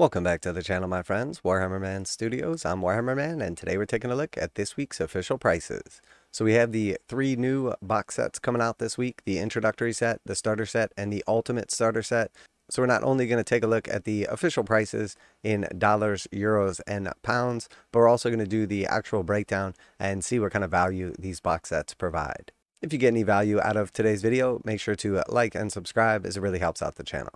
Welcome back to the channel, my friends. Warhammer Man Studios. I'm Warhammer Man, and today we're taking a look at this week's official prices. So we have the three new box sets coming out this week, the introductory set, the starter set, and the ultimate starter set. So we're not only going to take a look at the official prices in dollars, euros, and pounds, but we're also going to do the actual breakdown and see what kind of value these box sets provide. If you get any value out of today's video, make sure to like and subscribe as it really helps out the channel.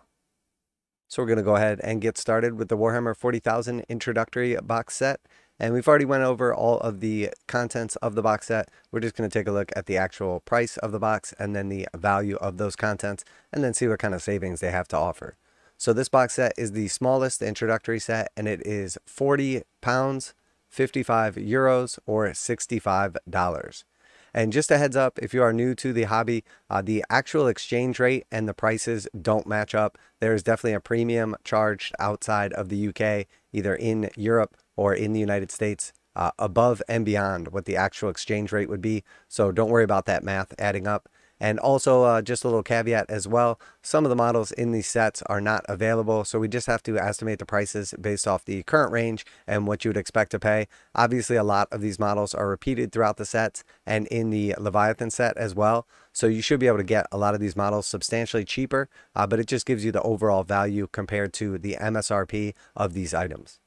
So we're going to go ahead and get started with the Warhammer 40,000 introductory box set. And we've already went over all of the contents of the box set. We're just going to take a look at the actual price of the box and then the value of those contents and then see what kind of savings they have to offer. So this box set is the smallest introductory set and it is 40 pounds, 55 euros, or $65. And just a heads up, if you are new to the hobby, uh, the actual exchange rate and the prices don't match up. There is definitely a premium charged outside of the UK, either in Europe or in the United States. Uh, above and beyond what the actual exchange rate would be. So don't worry about that math adding up. And also, uh, just a little caveat as well, some of the models in these sets are not available, so we just have to estimate the prices based off the current range and what you would expect to pay. Obviously, a lot of these models are repeated throughout the sets and in the Leviathan set as well, so you should be able to get a lot of these models substantially cheaper, uh, but it just gives you the overall value compared to the MSRP of these items.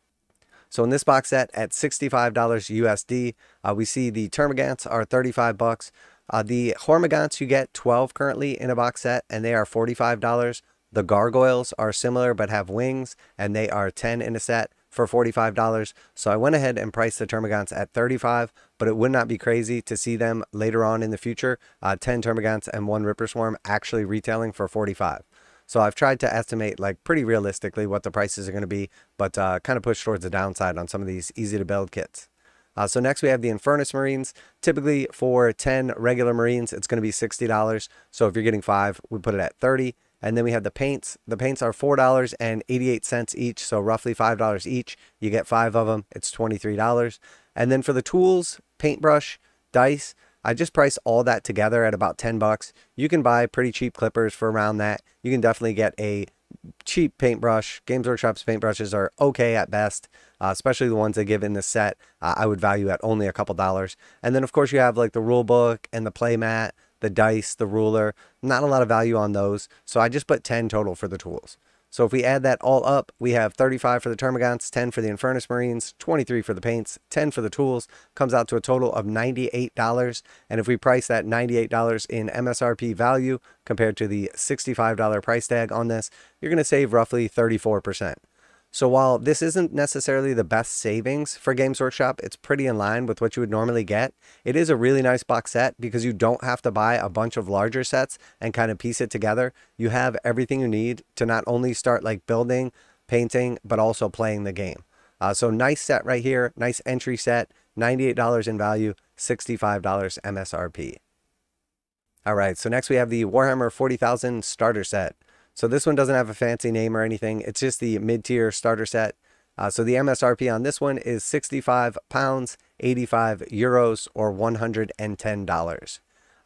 So in this box set at $65 USD, uh, we see the termagants are 35 bucks. Uh, the Hormigants you get 12 currently in a box set, and they are $45. The Gargoyles are similar but have wings, and they are 10 in a set for $45. So I went ahead and priced the Termagants at 35 but it would not be crazy to see them later on in the future, uh, 10 Termagants and one Ripper Swarm actually retailing for 45 so I've tried to estimate like pretty realistically what the prices are going to be, but uh, kind of push towards the downside on some of these easy to build kits. Uh, so next we have the Infernus Marines. Typically for 10 regular Marines, it's going to be $60. So if you're getting five, we put it at 30. And then we have the paints. The paints are $4.88 each, so roughly $5 each. You get five of them. It's $23. And then for the tools, paintbrush, dice, I just price all that together at about 10 bucks. You can buy pretty cheap clippers for around that. You can definitely get a cheap paintbrush. Games Workshop's paintbrushes are okay at best, uh, especially the ones they give in the set. Uh, I would value at only a couple dollars. And then, of course, you have like the rule book and the playmat, the dice, the ruler. Not a lot of value on those. So I just put 10 total for the tools. So if we add that all up, we have 35 for the Termagants, 10 for the Infernus Marines, 23 for the paints, 10 for the tools, comes out to a total of $98. And if we price that $98 in MSRP value compared to the $65 price tag on this, you're going to save roughly 34%. So while this isn't necessarily the best savings for Games Workshop, it's pretty in line with what you would normally get. It is a really nice box set because you don't have to buy a bunch of larger sets and kind of piece it together. You have everything you need to not only start like building, painting, but also playing the game. Uh, so nice set right here, nice entry set, $98 in value, $65 MSRP. All right, so next we have the Warhammer 40,000 starter set. So this one doesn't have a fancy name or anything. It's just the mid-tier starter set. Uh, so the MSRP on this one is 65 pounds, 85 euros, or $110.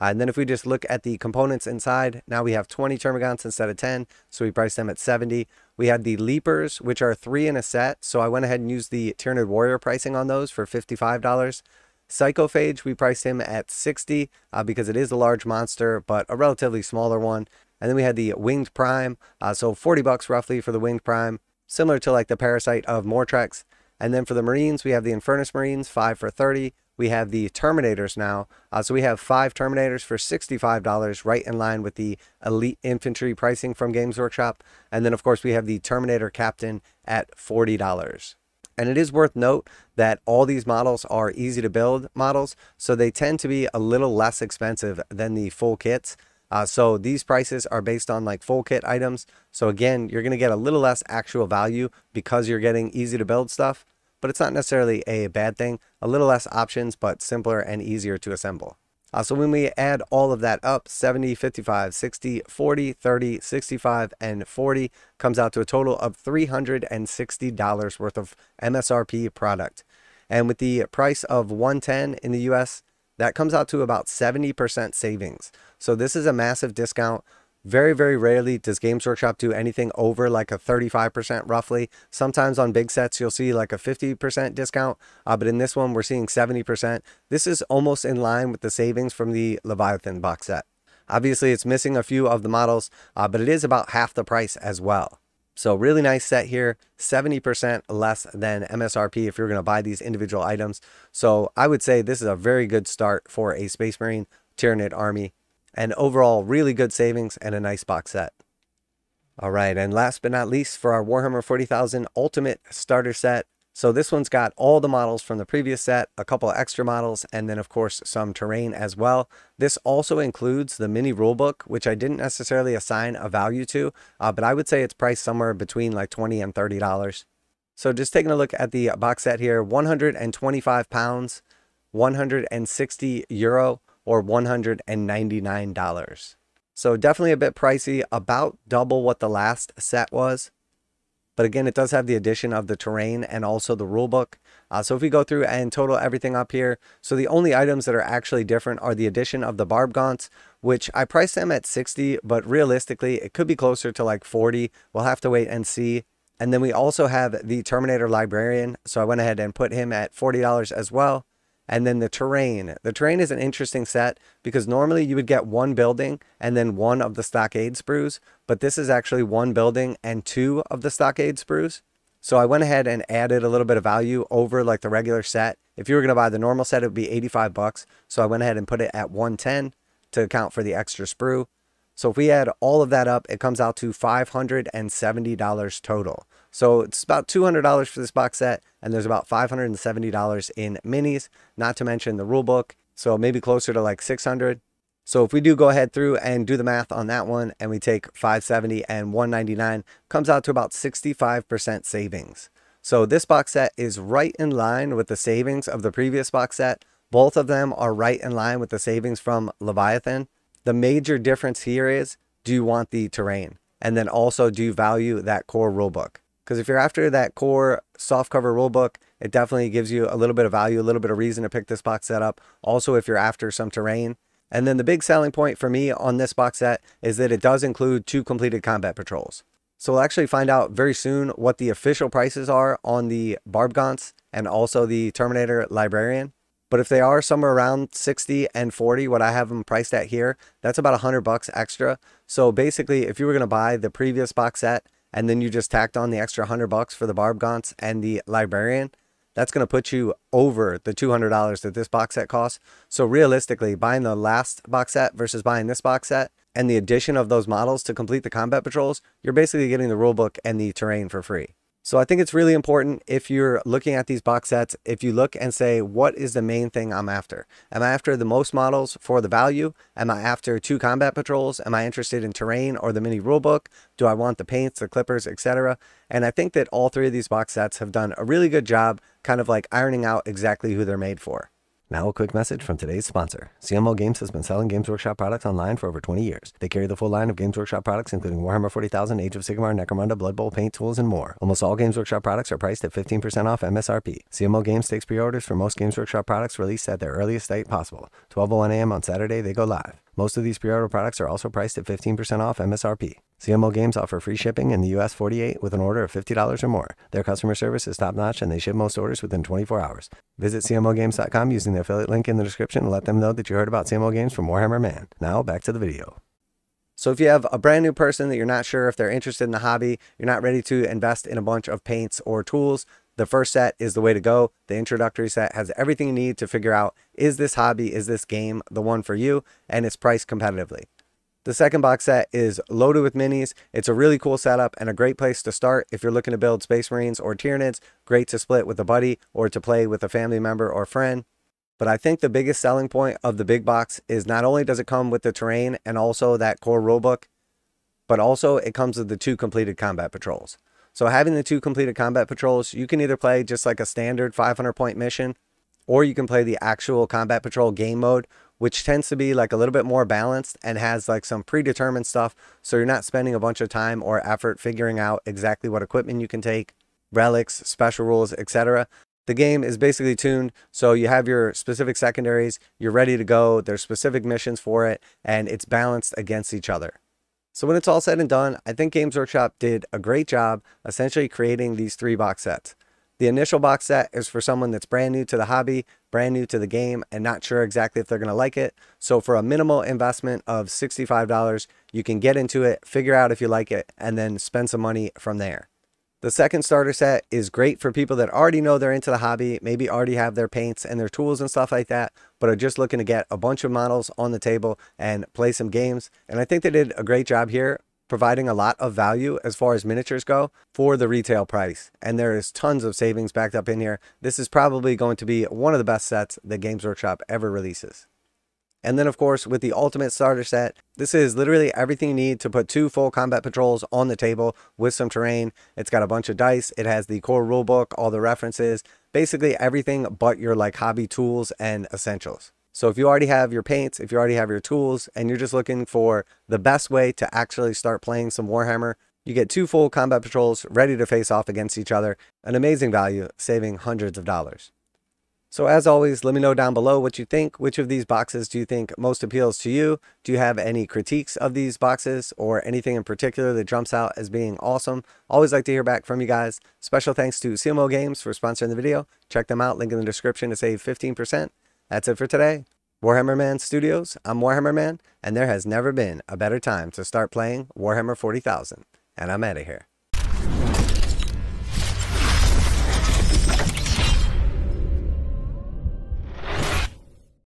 Uh, and then if we just look at the components inside, now we have 20 termagants instead of 10, so we priced them at 70. We had the Leapers, which are three in a set, so I went ahead and used the Tyranid Warrior pricing on those for $55. Psychophage, we priced him at 60 uh, because it is a large monster, but a relatively smaller one. And then we had the Winged Prime, uh, so 40 bucks roughly for the Winged Prime, similar to like the Parasite of Mortrex. And then for the Marines, we have the Infernus Marines, 5 for 30. We have the Terminators now. Uh, so we have five Terminators for $65, right in line with the Elite Infantry pricing from Games Workshop. And then, of course, we have the Terminator Captain at $40. And it is worth note that all these models are easy to build models, so they tend to be a little less expensive than the full kits. Uh, so these prices are based on like full kit items. So again, you're going to get a little less actual value because you're getting easy to build stuff, but it's not necessarily a bad thing. A little less options, but simpler and easier to assemble. Uh, so when we add all of that up, 70, 55, 60, 40, 30, 65, and 40 comes out to a total of $360 worth of MSRP product. And with the price of 110 in the US that comes out to about 70% savings. So this is a massive discount. Very, very rarely does Games Workshop do anything over like a 35% roughly. Sometimes on big sets, you'll see like a 50% discount, uh, but in this one, we're seeing 70%. This is almost in line with the savings from the Leviathan box set. Obviously, it's missing a few of the models, uh, but it is about half the price as well. So really nice set here, 70% less than MSRP if you're going to buy these individual items. So I would say this is a very good start for a Space Marine Tyranid army and overall really good savings and a nice box set. All right, and last but not least for our Warhammer 40,000 Ultimate Starter Set, so this one's got all the models from the previous set, a couple extra models, and then of course some terrain as well. This also includes the mini rulebook, which I didn't necessarily assign a value to, uh, but I would say it's priced somewhere between like 20 and $30. So just taking a look at the box set here, 125 pounds, 160 euro, or $199. So definitely a bit pricey, about double what the last set was. But again, it does have the addition of the terrain and also the rule book. Uh, so if we go through and total everything up here, so the only items that are actually different are the addition of the barb gaunts, which I priced them at 60, but realistically, it could be closer to like 40. We'll have to wait and see. And then we also have the Terminator Librarian. So I went ahead and put him at $40 as well and then the terrain. The terrain is an interesting set because normally you would get one building and then one of the stockade sprues, but this is actually one building and two of the stockade sprues. So I went ahead and added a little bit of value over like the regular set. If you were going to buy the normal set, it would be 85 bucks. So I went ahead and put it at 110 to account for the extra sprue. So if we add all of that up, it comes out to $570 total. So it's about $200 for this box set, and there's about $570 in minis, not to mention the rule book. So maybe closer to like 600. So if we do go ahead through and do the math on that one, and we take 570 and 199, comes out to about 65% savings. So this box set is right in line with the savings of the previous box set. Both of them are right in line with the savings from Leviathan. The major difference here is, do you want the terrain? And then also, do you value that core rulebook? Because if you're after that core soft cover rule book, it definitely gives you a little bit of value, a little bit of reason to pick this box set up. Also, if you're after some terrain. And then the big selling point for me on this box set is that it does include two completed combat patrols. So we'll actually find out very soon what the official prices are on the Barb Gants and also the Terminator Librarian. But if they are somewhere around 60 and 40, what I have them priced at here, that's about 100 bucks extra. So basically, if you were going to buy the previous box set and then you just tacked on the extra 100 bucks for the Barb Gaunts and the Librarian, that's going to put you over the $200 that this box set costs. So realistically, buying the last box set versus buying this box set and the addition of those models to complete the combat patrols, you're basically getting the rulebook and the terrain for free. So I think it's really important if you're looking at these box sets, if you look and say, what is the main thing I'm after? Am I after the most models for the value? Am I after two combat patrols? Am I interested in terrain or the mini rulebook? Do I want the paints, the clippers, etc.? And I think that all three of these box sets have done a really good job kind of like ironing out exactly who they're made for. Now, a quick message from today's sponsor. CMO Games has been selling Games Workshop products online for over 20 years. They carry the full line of Games Workshop products, including Warhammer 40,000, Age of Sigmar, Necromunda, Blood Bowl, paint tools, and more. Almost all Games Workshop products are priced at 15% off MSRP. CMO Games takes pre orders for most Games Workshop products released at their earliest date possible. 12:01 a.m. on Saturday, they go live. Most of these pre order products are also priced at 15% off MSRP. CMO Games offer free shipping in the US 48 with an order of $50 or more. Their customer service is top notch and they ship most orders within 24 hours. Visit CMOGames.com using the affiliate link in the description and let them know that you heard about CMO Games from Warhammer Man. Now back to the video. So if you have a brand new person that you're not sure if they're interested in the hobby, you're not ready to invest in a bunch of paints or tools, the first set is the way to go. The introductory set has everything you need to figure out is this hobby, is this game the one for you, and it's priced competitively. The second box set is loaded with minis. It's a really cool setup and a great place to start if you're looking to build Space Marines or Tyranids. Great to split with a buddy or to play with a family member or friend. But I think the biggest selling point of the big box is not only does it come with the terrain and also that core rulebook, but also it comes with the two completed combat patrols. So having the two completed combat patrols, you can either play just like a standard 500 point mission or you can play the actual combat patrol game mode which tends to be like a little bit more balanced and has like some predetermined stuff. So you're not spending a bunch of time or effort figuring out exactly what equipment you can take, relics, special rules, etc. The game is basically tuned so you have your specific secondaries, you're ready to go, there's specific missions for it, and it's balanced against each other. So when it's all said and done, I think Games Workshop did a great job essentially creating these three box sets. The initial box set is for someone that's brand new to the hobby, brand new to the game, and not sure exactly if they're going to like it. So for a minimal investment of $65, you can get into it, figure out if you like it, and then spend some money from there. The second starter set is great for people that already know they're into the hobby, maybe already have their paints and their tools and stuff like that, but are just looking to get a bunch of models on the table and play some games. And I think they did a great job here providing a lot of value as far as miniatures go for the retail price. And there is tons of savings backed up in here. This is probably going to be one of the best sets that Games Workshop ever releases. And then, of course, with the Ultimate Starter Set, this is literally everything you need to put two full combat patrols on the table with some terrain. It's got a bunch of dice. It has the core rulebook, all the references, basically everything but your like hobby tools and essentials. So if you already have your paints, if you already have your tools, and you're just looking for the best way to actually start playing some Warhammer, you get two full combat patrols ready to face off against each other, an amazing value, saving hundreds of dollars. So as always, let me know down below what you think. Which of these boxes do you think most appeals to you? Do you have any critiques of these boxes or anything in particular that jumps out as being awesome? Always like to hear back from you guys. Special thanks to CMO Games for sponsoring the video. Check them out, link in the description to save 15%. That's it for today. Warhammer Man Studios, I'm Warhammer Man, and there has never been a better time to start playing Warhammer 40,000. And I'm out of here.